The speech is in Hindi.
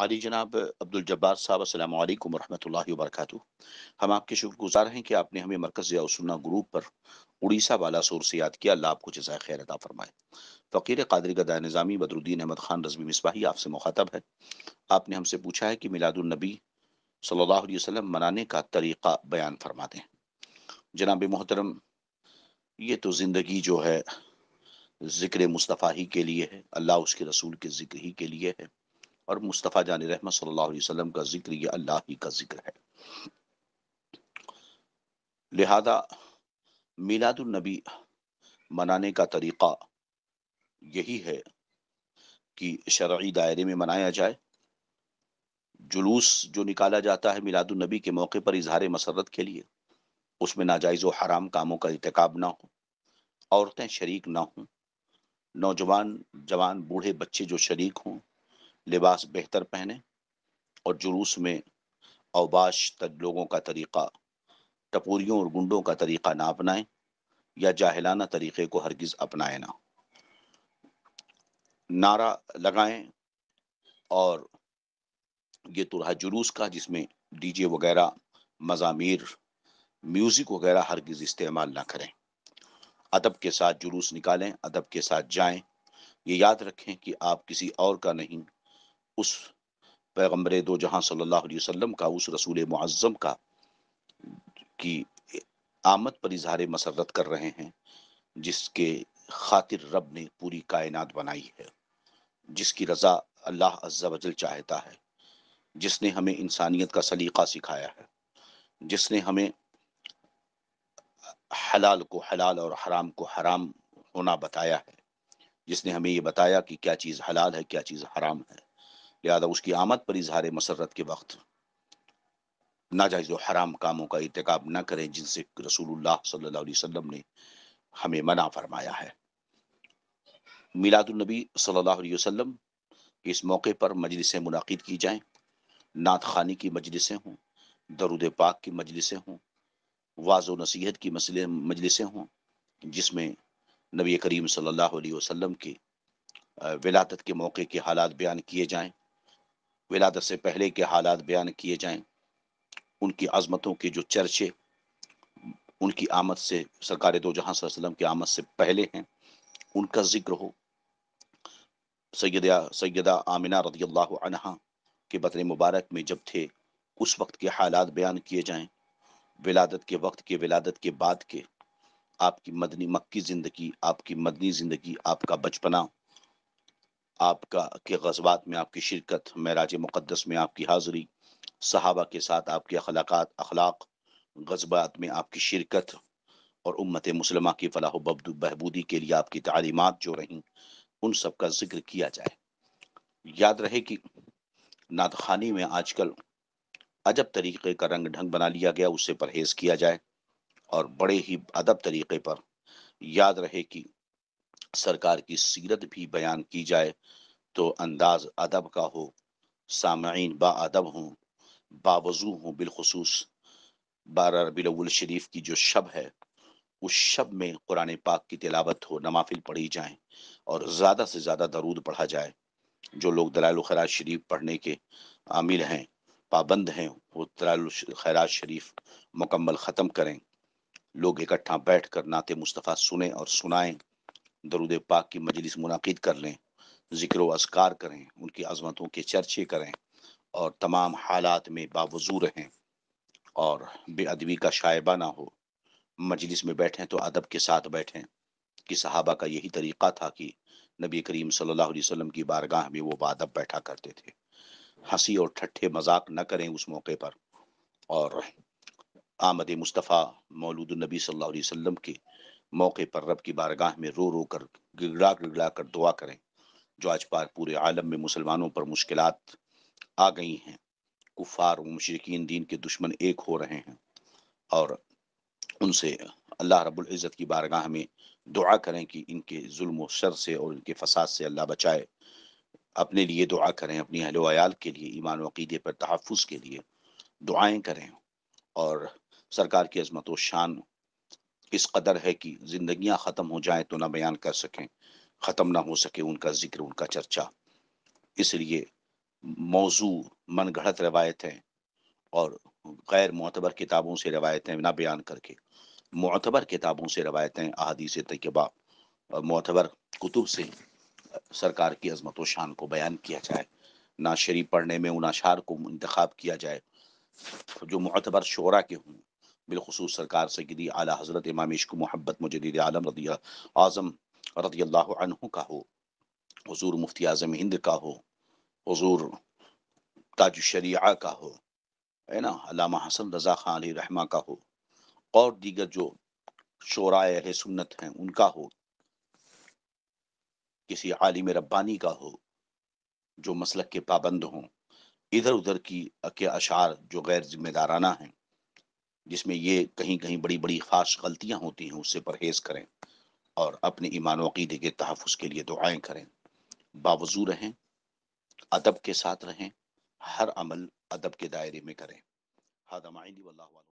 आली जनाब अब्दुल जब्बार साहब अस्सलाम वालेकुम रहमतुल्लाहि हम आपके शुक्रगुजार हैं कि आपने हमें मरकज़ सुन्ना ग्रुप पर उड़ीसा वाला सोर से याद किया अल्लाह आपको जजाय खैर अता फरमाए फ़कीर कादरी गदा निज़ामी बदरुद्दीन अहमद खान रजवी मिसबाही आपसे मुखातब है आपने हमसे पूछा है कि मिलादुलनबी सल्ला वसम मनाने का तरीक़ा बयान फरमा दें जनाब मोहतरम ये तो ज़िंदगी जो है ज़िक्र मुस्तफ़ा ही के लिए है अल्लाह उसके रसूल के ज़िक्र ही के लिए है और मुस्तफ़ा जान रहमत वसल्लम का जिक्र ये अल्लाह ही का जिक्र है लिहाजा मीलादुलनबी मनाने का तरीक़ा यही है कि शर्य दायरे में मनाया जाए जुलूस जो निकाला जाता है मिलादुलनबी के मौके पर इजहार मसरत के लिए उसमें नाजायज़ व हराम कामों का इरतकब ना हो औरतें शरीक ना हों नौजवान जवान बूढ़े बच्चे जो शरीक हों लिबास बेहतर पहने और जुलूस में अवबाश तक लोगों का तरीक़ा टपोरियों और गुंडों का तरीक़ा ना अपनाएं या जाहिलाना तरीक़े को हरगिज़ अपनाएं ना नारा लगाएं और ये रहा जुलूस का जिसमें डीजे वगैरह मजामिर म्यूज़िक वगैरह हरगिज़ इस्तेमाल ना करें अदब के साथ जुलूस निकालें अदब के साथ जाएं ये याद रखें कि आप किसी और का नहीं उस पैगम्बर दो जहाँ अलैहि वसल्लम का उस रसूल मुआज़म का की आमद पर इजहार मसरत कर रहे हैं जिसके खातिर रब ने पूरी कायनात बनाई है जिसकी रज़ा अल्लाह अज्जा वजल चाहता है जिसने हमें इंसानियत का सलीका सिखाया है जिसने हमें हलाल को हलाल और हराम को हराम होना बताया है जिसने हमें ये बताया कि क्या चीज़ हलाल है क्या चीज़ हराम है लिहाजा उसकी आमद पर इजहार मसरत के वक्त नाजायज़ हराम कामों का इरतकब न करें जिनसे रसूल सल्लाम ने हमें मना फरमाया है मिलादुलनबी सल्लाम इस मौके पर मजलिसें मुनद की जाए नात खानी की मजलिसें हों दरुद पाक की मजलिसें हों वाज नसीहत की मसले मजलिसें हों जिसमें नबी करीम सल्लल्लाहु अलैहि वसल्लम के विलादत के मौके के हालात बयान किए जाएं विलादत से पहले के हालात बयान किए जाएं उनकी आज़मतों के जो चर्चे उनकी आमद से सरकार दो जहाँ वसलम की आमद से पहले हैं उनका जिक्र हो सैदा सैदा आमिना रजील्ला के बतन मुबारक में जब थे उस वक्त के हालात बयान किए जाएं विलादत के वक्त के विलादत के बाद के आपकी मदनी मक्की ज़िंदगी आपकी मदनी ज़िंदगी आपका बचपना आपका के गजबात में आपकी शिरकत मराज मुक़दस में आपकी हाज़िरी सहाबा के साथ आपके अखलाक़ात अखलाक गजबात में आपकी शिरकत और उम्मत मुसलमा की फलाह बहबूदी के लिए आपकी तालीमत जो रहीं उन सब का जिक्र किया जाए याद रहे कि नातखानी में आजकल अजब तरीके का रंग ढंग बना लिया गया उससे परहेज़ किया जाए और बड़े ही अदब तरीके पर याद रहे कि सरकार की सीरत भी बयान की जाए तो अंदाज अदब का हो सामीन बादब हों बावजू हों बिलखसूस बार रबील शरीफ की जो शब है उस शब में कुरान पाक की तिलावत हो नमाफिल पढ़ी जाए और ज़्यादा से ज़्यादा दरूद पढ़ा जाए जो लोग दलाल खराज शरीफ पढ़ने के आमिर हैं पाबंद हैं वो दलाल खराज शरीफ मुकम्मल ख़त्म करें लोग इकट्ठा बैठ कर नाते मुस्तफ़ा सुने और सुनाएं दरुद पाक की मजलिस मुनद कर लें ज़िक्र असकार करें उनकी अजमतों के चर्चे करें और तमाम हालात में बावजू रहें और बेअदबी का शायबा ना हो मजलिस में बैठें तो अदब के साथ बैठें कि सहाबा का यही तरीक़ा था कि नबी करीम सल्ला वसम की बारगाह में वो बदब बैठा करते थे हंसी और ठट्ठे मजाक न करें उस मौके पर और आमद मुस्तफ़ा मौलूद नबी सल्लल्लाहु के मौके पर रब की बारगाह में रो रो कर गिड़गड़ा गिड़गड़ा कर दुआ करें जो आज पार पूरे आलम में मुसलमानों पर मुश्किल आ गई हैं कुफार मशरकिन दीन के दुश्मन एक हो रहे हैं और उनसे अल्लाह रब्बुल इज़्ज़त की बारगाह में दुआ करें कि इनके जुल्म शर से और इनके फसाद से अल्लाह बचाए अपने लिए दुआ करें अपनी अहल वयाल के लिए ईमान वक़ीदे पर तहफ़ के लिए दुआएं करें और सरकार की अजमत व शान इस कदर है कि ज़िंदगियां ख़त्म हो जाएं तो ना बयान कर सकें ख़त्म ना हो सके उनका ज़िक्र उनका चर्चा इसलिए मौजू मन घड़त रवायतें और गैर मतबर किताबों से रवायतें ना बयान करके मतबर किताबों से रवायतें अहादीस तयबा और कुतुब से सरकार की अजमत शान को बयान किया जाए ना शरीफ पढ़ने में उन अशार को इंतखब किया जाए जो मतबर शोरा के हों बिलखसूस सरकार सगदी आला हज़रत इमाम इश्क मोहब्बत मुजदीद आलम रदी आज़म रदी अल्लाह का हो हजूर मुफ्ती आज़म हिंद का हो हजूर ताज शरिया का हो है ना अलामा हसन रज़ा खान रहमा का हो और दीगर जो शरा सुन्नत हैं उनका हो किसी आलिम रब्बानी का हो जो मसलक के पाबंद हों इधर उधर की के अशार जो गैर जिम्मेदाराना हैं जिसमें ये कहीं कहीं बड़ी बड़ी ख़ास गलतियाँ होती हैं उससे परहेज़ करें और अपने ईमान वक़ीदे के तहफ़ के लिए दुआएँ करें बावजू रहें अदब के साथ रहें हर अमल अदब के दायरे में करें हादमाइनी